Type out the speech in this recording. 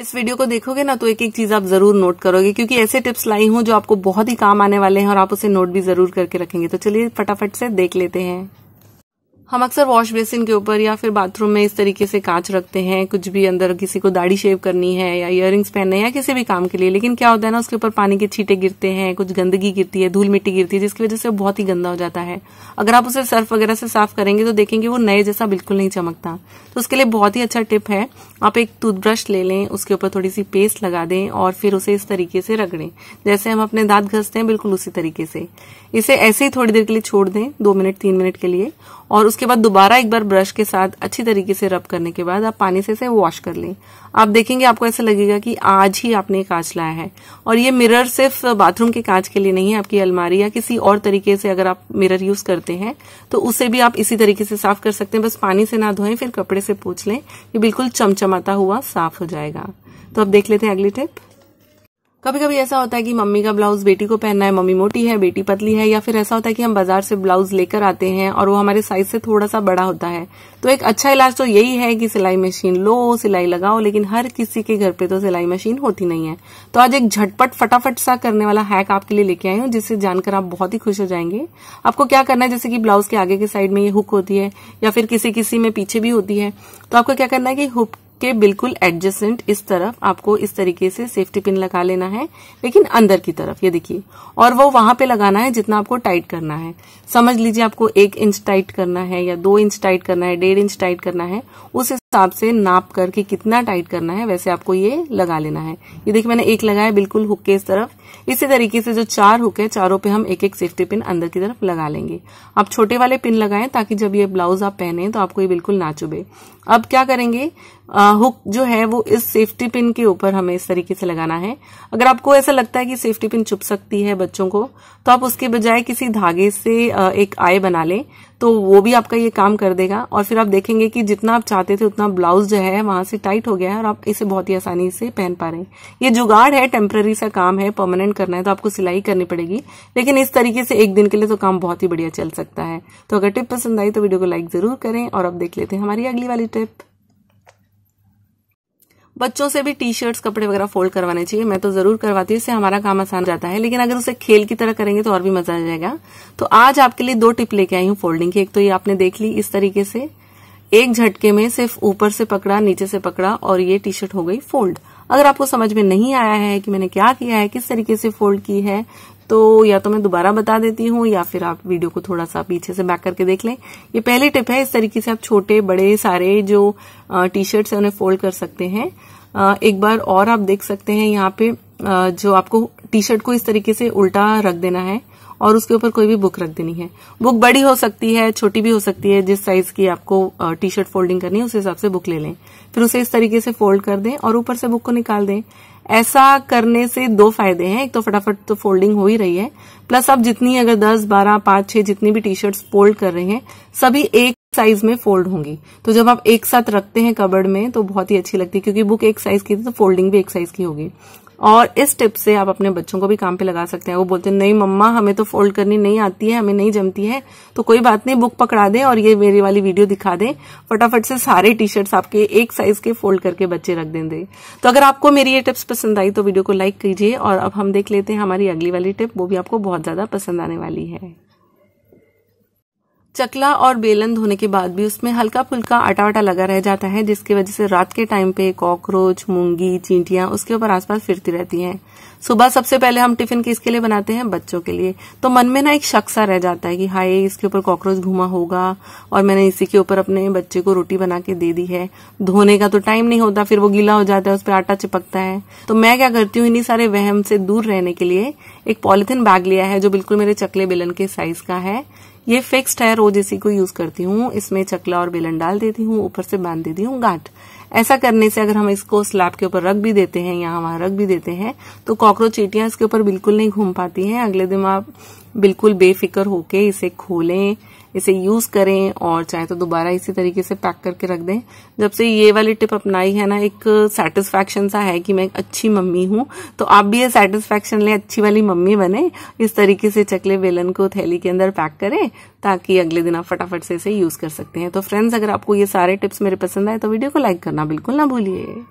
इस वीडियो को देखोगे ना तो एक एक चीज आप जरूर नोट करोगे क्योंकि ऐसे टिप्स लाई हूं जो आपको बहुत ही काम आने वाले हैं और आप उसे नोट भी जरूर करके रखेंगे तो चलिए फटाफट से देख लेते हैं हम अक्सर वॉश बेसिन के ऊपर या फिर बाथरूम में इस तरीके से कांच रखते हैं कुछ भी अंदर किसी को दाढ़ी शेव करनी है या इयर पहनने या किसी भी काम के लिए लेकिन क्या होता है ना उसके ऊपर पानी के छीटे गिरते हैं कुछ गंदगी गिरती है धूल मिट्टी गिरती है जिसकी वजह से वो बहुत ही गंदा हो जाता है अगर आप उसे सर्फ वगैरह से साफ करेंगे तो देखेंगे वो नए जैसा बिल्कुल नहीं चमकता तो उसके लिए बहुत ही अच्छा टिप है आप एक टूथब्रश ले लें उसके ऊपर थोड़ी सी पेस्ट लगा दें और फिर उसे इस तरीके से रगड़ें जैसे हम अपने दांत घसते हैं बिल्कुल उसी तरीके से इसे ऐसे ही थोड़ी देर के लिए छोड़ दें दो मिनट तीन मिनट के लिए और उसके बाद दोबारा एक बार ब्रश के साथ अच्छी तरीके से रब करने के बाद आप पानी से इसे वॉश कर लें आप देखेंगे आपको ऐसा लगेगा कि आज ही आपने कांच लाया है और ये मिरर सिर्फ बाथरूम के कांच के लिए नहीं है आपकी अलमारी या किसी और तरीके से अगर आप मिरर यूज करते हैं तो उसे भी आप इसी तरीके से साफ कर सकते हैं बस पानी से ना धोएं फिर कपड़े से पोछ लें ये बिल्कुल चमचमाता हुआ साफ हो जाएगा तो अब देख लेते हैं अगली टिप कभी कभी ऐसा होता है कि मम्मी का ब्लाउज बेटी को पहनना है मम्मी मोटी है बेटी पतली है या फिर ऐसा होता है कि हम बाजार से ब्लाउज लेकर आते हैं और वो हमारे साइज से थोड़ा सा बड़ा होता है तो एक अच्छा इलाज तो यही है कि सिलाई मशीन लो सिलाई लगाओ लेकिन हर किसी के घर पे तो सिलाई मशीन होती नहीं है तो आज एक झटपट फटाफट सा करने वाला हैक आपके लिए लेके आई हूँ जिससे जानकर आप बहुत ही खुश हो जाएंगे आपको क्या करना है जैसे कि ब्लाउज के आगे के साइड में ये हुक होती है या फिर किसी किसी में पीछे भी होती है तो आपको क्या करना है कि हुक के बिल्कुल एडजस्टेंट इस तरफ आपको इस तरीके से सेफ्टी पिन लगा लेना है लेकिन अंदर की तरफ ये देखिए और वो वहां पे लगाना है जितना आपको टाइट करना है समझ लीजिए आपको एक इंच टाइट करना है या दो इंच टाइट करना है डेढ़ इंच टाइट करना है उस हिसाब से नाप करके कितना टाइट करना है वैसे आपको ये लगा लेना है ये देखिए मैंने एक लगाया बिल्कुल हुक के इस तरफ इसी तरीके से जो चार हुक है चारों पे हम एक एक सेफ्टी पिन अंदर की तरफ लगा लेंगे आप छोटे वाले पिन लगाएं ताकि जब ये ब्लाउज आप पहने तो आपको ये बिल्कुल ना चुभे अब क्या करेंगे आ, हुक जो है वो इस सेफ्टी पिन के ऊपर हमें इस तरीके से लगाना है अगर आपको ऐसा लगता है कि सेफ्टी पिन चुप सकती है बच्चों को तो आप उसके बजाय किसी धागे से एक आय बना लें तो वो भी आपका ये काम कर देगा और फिर आप देखेंगे कि जितना आप चाहते थे उतना ब्लाउज जो है वहां से टाइट हो गया है और आप इसे बहुत ही आसानी से पहन पा रहे हैं ये जुगाड़ है टेम्पररी सा काम है परमानेंट परमानेंट करना है तो आपको सिलाई करनी पड़ेगी लेकिन इस तरीके से एक दिन के लिए तो काम बहुत ही बढ़िया चल सकता है तो अगर टिप पसंद आई तो वीडियो को लाइक जरूर करें और अब देख लेते हैं हमारी अगली वाली टिप बच्चों से भी टी शर्ट्स कपड़े वगैरह फोल्ड करवाने चाहिए मैं तो जरूर करवाती हूँ इससे हमारा काम आसान जाता है लेकिन अगर उसे खेल की तरह करेंगे तो और भी मजा आ जाएगा तो आज आपके लिए दो टिप लेके आई हूँ फोल्डिंग की एक तो ये आपने देख ली इस तरीके से एक झटके में सिर्फ ऊपर से पकड़ा नीचे से पकड़ा और ये टी शर्ट हो गई फोल्ड अगर आपको समझ में नहीं आया है कि मैंने क्या किया है किस तरीके से फोल्ड की है तो या तो मैं दोबारा बता देती हूँ या फिर आप वीडियो को थोड़ा सा पीछे से बैक करके देख लें ये पहली टिप है इस तरीके से आप छोटे बड़े सारे जो टी शर्ट्स हैं उन्हें फोल्ड कर सकते हैं एक बार और आप देख सकते हैं यहाँ पे जो आपको टी शर्ट को इस तरीके से उल्टा रख देना है और उसके ऊपर कोई भी बुक रख देनी है बुक बड़ी हो सकती है छोटी भी हो सकती है जिस साइज की आपको टी शर्ट फोल्डिंग करनी है उस हिसाब से बुक ले लें फिर उसे इस तरीके से फोल्ड कर दें और ऊपर से बुक को निकाल दें ऐसा करने से दो फायदे हैं एक तो फटाफट तो फोल्डिंग हो ही रही है प्लस आप जितनी अगर दस बारह पांच छह जितनी भी टी शर्ट फोल्ड कर रहे हैं सभी एक साइज में फोल्ड होंगी तो जब आप एक साथ रखते हैं कबर्ड में तो बहुत ही अच्छी लगती है क्योंकि बुक एक साइज की थी तो फोल्डिंग भी एक साइज की होगी और इस टिप से आप अपने बच्चों को भी काम पे लगा सकते हैं वो बोलते हैं नहीं मम्मा हमें तो फोल्ड करनी नहीं आती है हमें नहीं जमती है तो कोई बात नहीं बुक पकड़ा दें और ये मेरी वाली वीडियो दिखा दें फटाफट से सारे टी शर्ट्स आपके एक साइज के फोल्ड करके बच्चे रख देंगे तो अगर आपको मेरी ये टिप्स पसंद आई तो वीडियो को लाइक कीजिए और अब हम देख लेते हैं हमारी अगली वाली टिप वो भी आपको बहुत ज्यादा पसंद आने वाली है चकला और बेलन धोने के बाद भी उसमें हल्का फुल्का आटा वाटा लगा रह जाता है जिसकी वजह से रात के टाइम पे कॉकरोच मूंगी चींटियां उसके ऊपर आसपास फिरती रहती हैं सुबह सबसे पहले हम टिफिन किसके लिए बनाते हैं बच्चों के लिए तो मन में ना एक शक्सा रह जाता है कि हाय इसके ऊपर कॉकरोच घुमा होगा और मैंने इसी के ऊपर अपने बच्चे को रोटी बना के दे दी है धोने का तो टाइम नहीं होता फिर वो गीला हो जाता है उस पर आटा चिपकता है तो मैं क्या करती हूँ इन्हीं सारे वहम से दूर रहने के लिए एक पॉलिथिन बैग लिया है जो बिल्कुल मेरे चकले बेलन के साइज का है ये फिक्स्ड है रोज इसी को यूज करती हूँ इसमें चकला और बेलन डाल देती हूँ ऊपर से बांध देती हूँ गांठ ऐसा करने से अगर हम इसको स्लैब के ऊपर रख भी देते हैं यहाँ वहां रख भी देते हैं तो कॉकरोच चीटियां इसके ऊपर बिल्कुल नहीं घूम पाती हैं अगले दिन आप बिल्कुल बेफिक्र होके इसे खोलें इसे यूज करें और चाहे तो दोबारा इसी तरीके से पैक करके रख दें जब से ये वाली टिप अपनाई है ना एक सेटिस्फैक्शन सा है कि मैं एक अच्छी मम्मी हूं तो आप भी ये सेटिस्फेक्शन लें अच्छी वाली मम्मी बने इस तरीके से चकले बेलन को थैली के अंदर पैक करें ताकि अगले दिन आप फटाफट से इसे यूज कर सकते हैं तो फ्रेंड्स अगर आपको ये सारे टिप्स मेरे पसंद आए तो वीडियो को लाइक करना बिल्कुल ना भूलिए